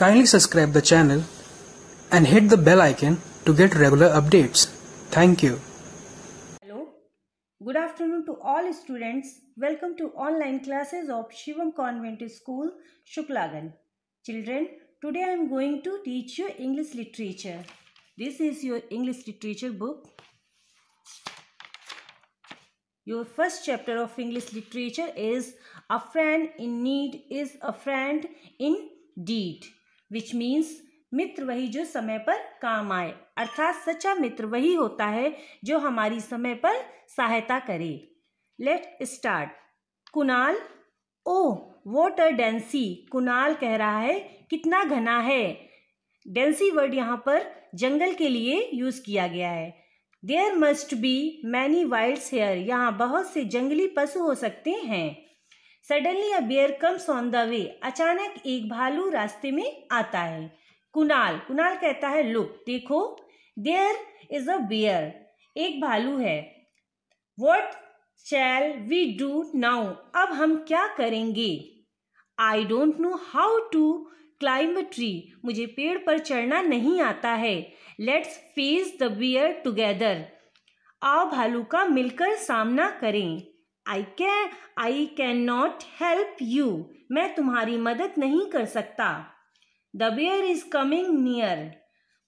Kindly subscribe the channel and hit the bell icon to get regular updates. Thank you. Hello. Good afternoon to all students. Welcome to online classes of Shivam Convent School, Shuklagan. Children, today I am going to teach you English literature. This is your English literature book. Your first chapter of English literature is A Friend in Need is a Friend in Deed. Which means मित्र वही जो समय पर काम आए अर्थात सच्चा मित्र वही होता है जो हमारी समय पर सहायता करे let start Kunal oh what डेंसी कुणाल कह रहा है कितना घना है डेंसी वर्ड यहाँ पर जंगल के लिए यूज़ किया गया है there must be many wild here यहाँ बहुत से जंगली पशु हो सकते हैं suddenly a bear comes on the way अचानक एक भालू रास्ते में आता है कुनाल कुनाल कहता है लुक देखो देयर इज अ बियर एक भालू है what shall we do now अब हम क्या करेंगे I don't know how to climb tree मुझे पेड़ पर चढ़ना नहीं आता है let's face the bear together आओ भालू का मिलकर सामना करें I can I can not help you मैं तुम्हारी मदद नहीं कर सकता the bear is coming near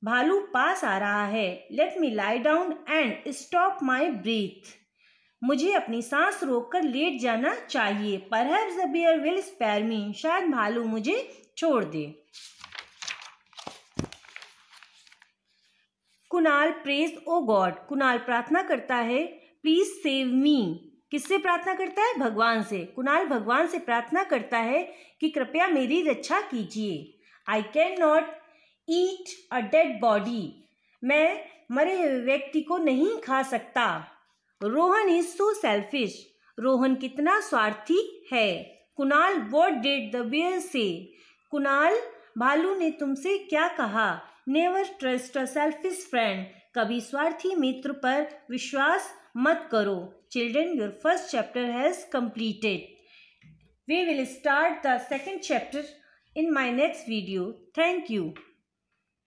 भालू पास आ रहा है let me lie down and stop my breath मुझे अपनी सांस रोककर लेट जाना चाहिए पर the bear will spare me शायद भालू मुझे छोड़ दे Kunal prays O God Kunal प्रार्थना करता है प्लीज सेव मी किससे प्रार्थना करता है भगवान से कुणाल भगवान से प्रार्थना करता है कि कृपया मेरी रक्षा कीजिए I can not eat a dead body मैं मरे हुए व्यक्ति को नहीं खा सकता Rohan is so selfish Rohan कितना स्वार्थी है Kunal what did the bear say Kunal भालू ने तुमसे क्या कहा never trust a selfish friend कभी स्वार्थी मित्र पर विश्वास मत करो children your first chapter has completed we will start the second chapter in my next video thank you